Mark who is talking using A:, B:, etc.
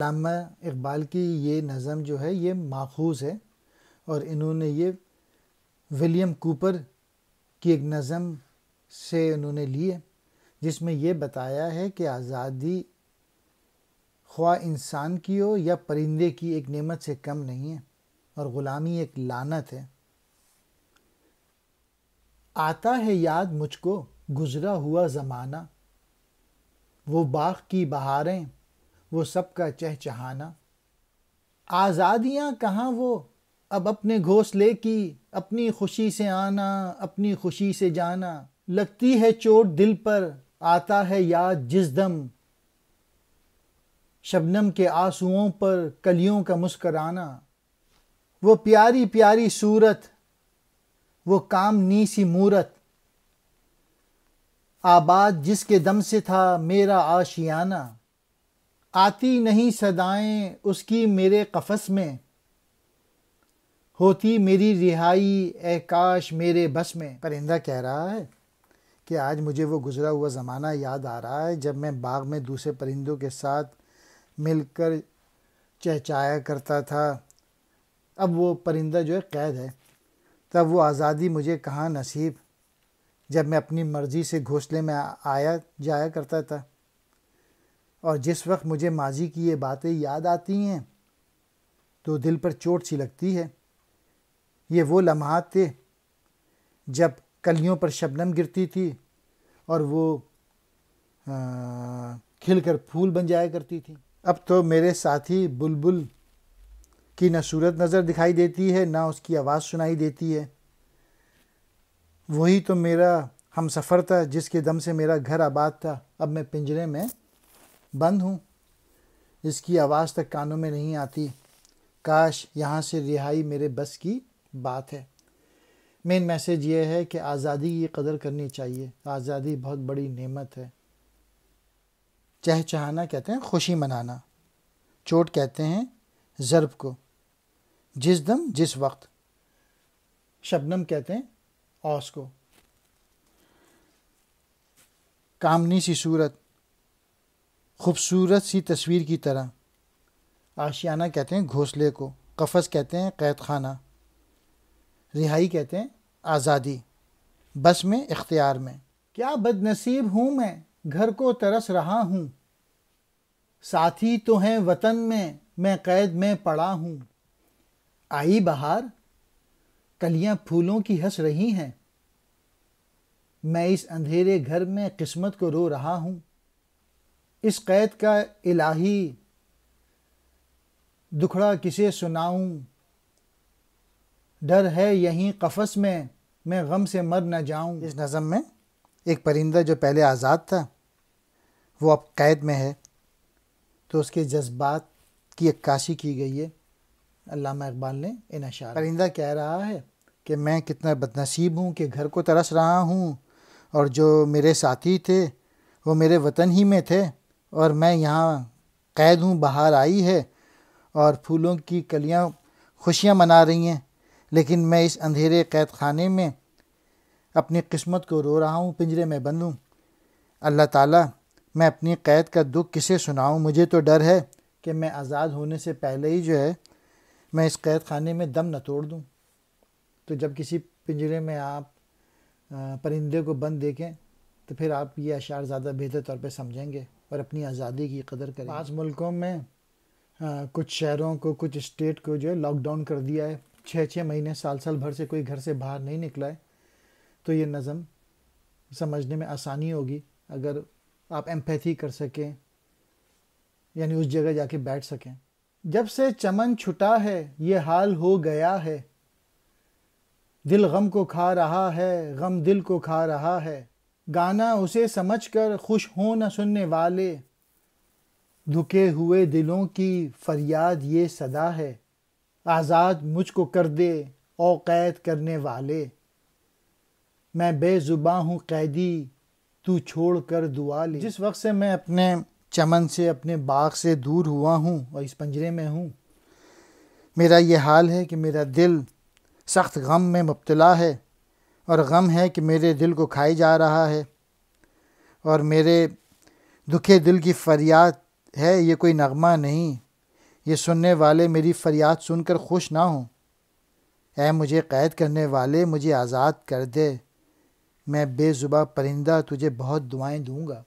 A: लामा इकबाल की ये नज़म जो है ये माखूज है और इन्होंने ये विलियम कूपर की एक नज़म से इन्होंने ली है जिसमें ये बताया है कि आज़ादी ख्वा इंसान की हो या परिंदे की एक नेमत से कम नहीं है और ग़ुलामी एक लानत है आता है याद मुझको गुज़रा हुआ ज़माना वो बाग़ की बहारें वो सबका चहचहाना आज़ादियाँ कहाँ वो अब अपने घोंसले की अपनी खुशी से आना अपनी खुशी से जाना लगती है चोट दिल पर आता है याद जिस दम शबनम के आंसुओं पर कलियों का मुस्कराना वो प्यारी प्यारी सूरत वो काम नीसी मूरत आबाद जिसके दम से था मेरा आशियाना आती नहीं सदाएं उसकी मेरे कफस में होती मेरी रिहाई ए काश मेरे बस में परिंदा कह रहा है कि आज मुझे वो गुज़रा हुआ ज़माना याद आ रहा है जब मैं बाग में दूसरे परिंदों के साथ मिलकर चहचाया करता था अब वो परिंदा जो है कैद है तब वो आज़ादी मुझे कहाँ नसीब जब मैं अपनी मर्ज़ी से घोंसले में आया जाया करता था और जिस वक्त मुझे माजी की ये बातें याद आती हैं तो दिल पर चोट सी लगती है ये वो लम्हात थे जब कलियों पर शबनम गिरती थी और वो खिलकर फूल बन जाया करती थी अब तो मेरे साथी बुलबुल की न सूरत नज़र दिखाई देती है ना उसकी आवाज़ सुनाई देती है वही तो मेरा हम सफ़र था जिसके दम से मेरा घर आबाद था अब मैं पिंजरे में बंद हूँ इसकी आवाज़ तक कानों में नहीं आती काश यहाँ से रिहाई मेरे बस की बात है मेन मैसेज ये है कि आज़ादी की कदर करनी चाहिए आज़ादी बहुत बड़ी नेमत है चहचहाना कहते हैं खुशी मनाना चोट कहते हैं ज़रब को जिस दम जिस वक्त शबनम कहते हैं औस को कामनी सी सूरत खूबसूरत सी तस्वीर की तरह आशियाना कहते हैं घोसले को कफ़स कहते हैं कैद खाना रिहाई कहते हैं आज़ादी बस में इख्तियार में क्या बदनसीब हूँ मैं घर को तरस रहा हूँ साथी तो हैं वतन में मैं कैद में पड़ा हूँ आई बहार कलियाँ फूलों की हंस रही हैं मैं इस अंधेरे घर में किस्मत को रो रहा हूँ इस कैद का इलाही दुखड़ा किसे सुनाऊं डर है यहीं कफस में मैं गम से मर न जाऊं इस नज़म में एक परिंदा जो पहले आज़ाद था वो अब कैद में है तो उसके जज्बात की अक्काशी की गई है अल्लामा इकबाल ने इन अशार परिंदा कह रहा है कि मैं कितना बदनसीब हूँ कि घर को तरस रहा हूँ और जो मेरे साथी थे वो मेरे वतन ही में थे और मैं यहाँ कैद हूँ बाहर आई है और फूलों की कलियाँ खुशियाँ मना रही हैं लेकिन मैं इस अंधेरे कैद खाने में अपनी किस्मत को रो रहा हूँ पिंजरे में बंद हूँ अल्लाह ताला मैं अपनी कैद का दुख किसे सुनाऊँ मुझे तो डर है कि मैं आज़ाद होने से पहले ही जो है मैं इस कैद खाने में दम न तोड़ दूँ तो जब किसी पिंजरे में आप परिंदे को बंद देखें तो फिर आप ये अशार ज़्यादा बेहतर तौर पर समझेंगे और अपनी आज़ादी की कदर करें आज मुल्कों में आ, कुछ शहरों को कुछ स्टेट को जो है लॉकडाउन कर दिया है छः छः महीने साल साल भर से कोई घर से बाहर नहीं निकला है तो ये नज़म समझने में आसानी होगी अगर आप एम्पैथी कर सकें यानी उस जगह जाके बैठ सकें जब से चमन छुटा है ये हाल हो गया है दिल गम को खा रहा है गम दिल को खा रहा है गाना उसे समझकर खुश हो न सुनने वाले दुखे हुए दिलों की फरियाद ये सदा है आज़ाद मुझको कर दे और कैद करने वाले मैं बेजुबा हूँ कैदी तू छोड़ कर दुआ ले जिस वक्त से मैं अपने चमन से अपने बाग से दूर हुआ हूँ और इस पंजरे में हूँ मेरा ये हाल है कि मेरा दिल सख्त गम में मुबतला है और गम है कि मेरे दिल को खाई जा रहा है और मेरे दुखे दिल की फरियाद है ये कोई नगमा नहीं ये सुनने वाले मेरी फरियाद सुनकर खुश ना हों ऐ मुझे कैद करने वाले मुझे आज़ाद कर दे मैं बेजुबा परिंदा तुझे बहुत दुआएं दूंगा